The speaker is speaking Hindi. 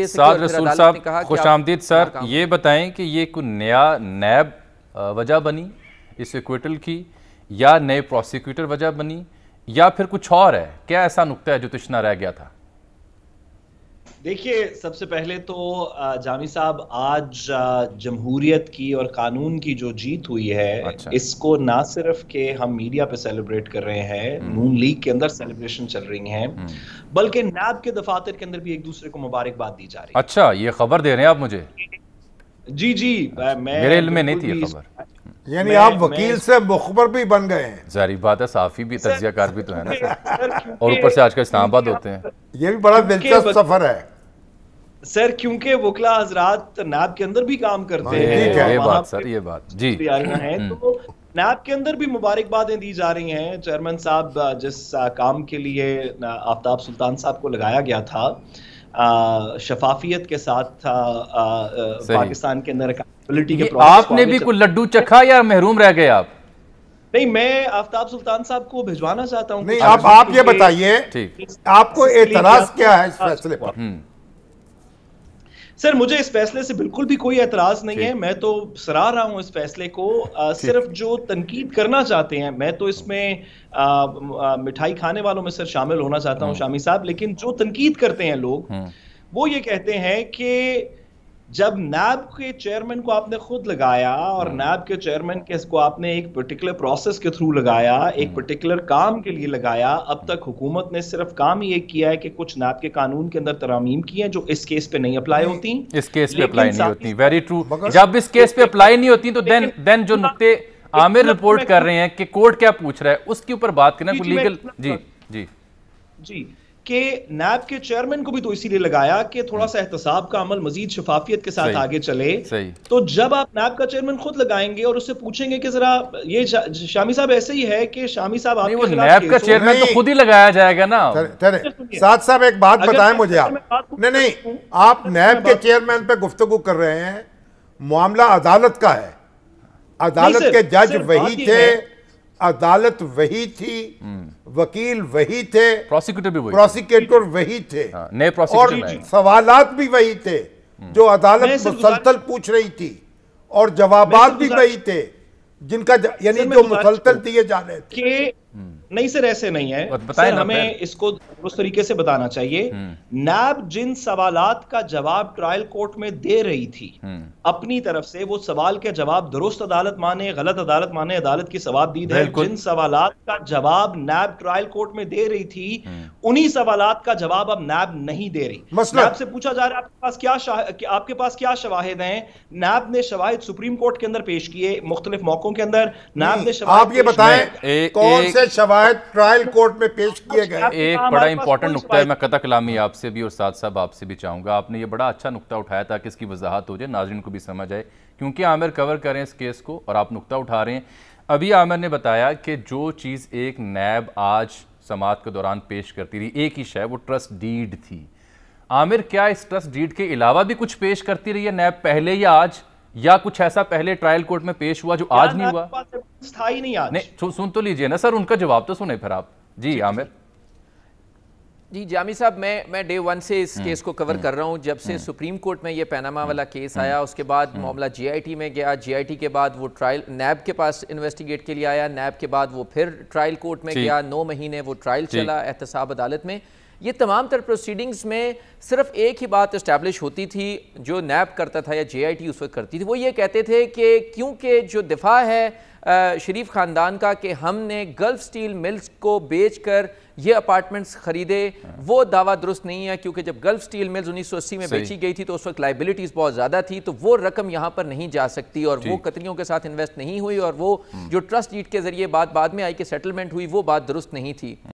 साद रसूल साहब खुश आमदीद सर ये बताएं कि ये कोई नया नैब वजह बनी इस इक्विटल की या नए प्रोसिक्यूटर वजह बनी या फिर कुछ और है क्या ऐसा नुकता है जो तुष्णा रह गया था देखिए सबसे पहले तो जामी साहब आज जमहूरियत की और कानून की जो जीत हुई है अच्छा। इसको ना सिर्फ के हम मीडिया पे सेलिब्रेट कर रहे हैं हम्म। नून लीग के अंदर सेलिब्रेशन चल रही है हम्म। बल्कि नैब के दफातर के अंदर भी एक दूसरे को मुबारकबाद दी जा रही है अच्छा ये खबर दे रहे हैं आप मुझे जी जी अच्छा, मैं मेरे में नहीं थी खबर यानी आप वकील से मुखबर भी बन गए हैं जारी बात है साफी भी तजिया कार भी तो है ना और ऊपर से आजकल इस्लामाबाद होते हैं ये भी बड़ा दिलचस्प सफर है सर क्योंकि वकला हजरात नैब के अंदर भी काम करते हाँ, हैं ये बात सर ये बात जी है हम्म। तो नैब के अंदर भी मुबारकबादें दी जा रही हैं चेयरमैन साहब जिस काम के लिए आफ्ताब सुल्तान साहब को लगाया गया था शफाफियत के साथ था पाकिस्तान के अंदर पॉलिटी के आपने भी कुछ लड्डू चखा या महरूम रह गए आप नहीं मैं आफ्ताब सुल्तान साहब को भिजवाना चाहता हूँ आप आप ये बताइए आपको एतराज क्या है इस हाँ, फैसले पर हम्म। सर मुझे इस फैसले से बिल्कुल भी कोई एतराज नहीं है मैं तो सराह रहा हूं इस फैसले को आ, सिर्फ जो तनकीद करना चाहते हैं मैं तो इसमें आ, आ, मिठाई खाने वालों में सर शामिल होना चाहता हूं हम्म। शामी साहब लेकिन जो तनकीद करते हैं लोग हम्म। वो ये कहते हैं कि जब नैब के चेयरमैन को आपने खुद लगाया और हम्म। नैब के चेयरमैन के इसको आपने एक पर्टिकुलर प्रोसेस के थ्रू लगाया एक पर्टिकुलर हम्म। काम के लिए लगाया अब तक हुकूमत ने सिर्फ काम ये किया है कि कुछ नैब के कानून के अंदर तरामीम की है जो इस केस पे नहीं अप्लाई होती इस केस पे अप्लाई नहीं होती वेरी ट्रू जब इस केस पे अप्लाई नहीं होती तो देन देन जो नुकते आमिर रिपोर्ट कर रहे हैं कि कोर्ट क्या पूछ रहा है उसके ऊपर बात करना लीगल जी जी जी कि नैब के चेयरमैन को भी तो इसीलिए लगाया कि थोड़ा सा हम्म। एहतसाब का अमल मजीद शफाफियत के साथ आगे चले तो जब आप नैब का चेयरमैन खुद लगाएंगे और उससे पूछेंगे कि जरा ये शामी साहब ऐसे ही है कि शामी साहब आपके नैब का चेयरमैन तो खुद ही लगाया जाएगा ना साथ साहब एक बात बताएं मुझे आप नहीं नहीं आप नैब के चेयरमैन पर गुफ्तगु कर रहे हैं मामला अदालत का है अदालत के जज वही थे अदालत वही थी हम्म। वकील वही थे प्रोसिक्यूटर भी वही प्रोसिक्यूटर वही थे हाँ, नए और सवालात भी वही थे हम्म। जो अदालत मुसलतल पूछ रही थी और जवाबात भी वही थे जिनका यानी जो मुसलतल दिए जा रहे थे नहीं सर ऐसे नहीं है सर हमें इसको उस तरीके से बताना चाहिए हम्म। नैब जिन सवालात का जवाब ट्रायल कोर्ट में दे रही थी हम्म। अपनी तरफ से वो सवाल के जवाब दुरुस्त अदालत माने गलत अदालत माने अदालत की सवाब दी है जिन सवालात का जवाब नैब ट्रायल कोर्ट में दे रही थी उन्हीं सवालात का जवाब अब नैब नहीं दे रही नैब से पूछा जा रहा है आपके पास क्या आपके पास क्या शवाहिद हैं नैब ने शवाहिद सुप्रीम कोर्ट के अंदर पेश किए मुख्तलिफ मौकों के अंदर नैब ने शवाहिद आप ये बताएं कौन से शवाहिद शिकायत ट्रायल कोर्ट में पेश किए गए एक बड़ा इंपॉर्टेंट नुकता है मैं कथा कलामी आपसे भी और साथ साहब आपसे भी चाहूंगा आपने ये बड़ा अच्छा नुकता उठाया था कि इसकी वजाहत हो जाए नाजरन को भी समझ आए क्योंकि आमिर कवर करें इस केस को और आप नुकता उठा रहे हैं अभी आमिर ने बताया कि जो चीज़ एक नैब आज समात के दौरान पेश करती रही एक ही शायद वो ट्रस्ट डीड थी आमिर क्या इस ट्रस्ट डीड के अलावा भी कुछ पेश करती रही है नैब पहले या आज या कुछ ऐसा पहले ट्रायल कोर्ट में पेश हुआ जो आज नहीं हुआ था ही नहीं आज नहीं तो सुन तो लीजिए ना सर उनका जवाब तो सुने फिर आप जी आमिर जी जामी साहब मैं मैं डे वन से इस केस हम्म, को कवर हम्म, कर रहा हूं जब से हम्म। सुप्रीम कोर्ट में ये पैनामा वाला केस आया उसके बाद मामला जीआईटी में गया जीआईटी के बाद वो ट्रायल नैब के पास इन्वेस्टिगेट के लिए आया नैब के बाद वो फिर ट्रायल कोर्ट में गया नौ महीने वो ट्रायल चला एहतसाब अदालत में ये तमाम तर प्रोसीडिंग्स में सिर्फ एक ही बात इस्टेब्लिश होती थी जो नैब करता था या जे उस वक्त करती थी वो ये कहते थे कि क्योंकि जो दिफा है शरीफ ख़ानदान का कि हमने गल्फ स्टील मिल्स को बेच कर ये अपार्टमेंट्स ख़रीदे हाँ। वो दावा दुरुस्त नहीं है क्योंकि जब गल्फ स्टील मिल्स 1980 में बेची गई थी तो उस वक्त लाइबिलिटीज़ बहुत ज़्यादा थी तो वो रकम यहाँ पर नहीं जा सकती और वो कतरियों के साथ इन्वेस्ट नहीं हुई और वो हम्म। जो ट्रस्ट डीट के ज़रिए बाद बाद में आई कि सेटलमेंट हुई वो बात दुरुस्त नहीं थी हम्म।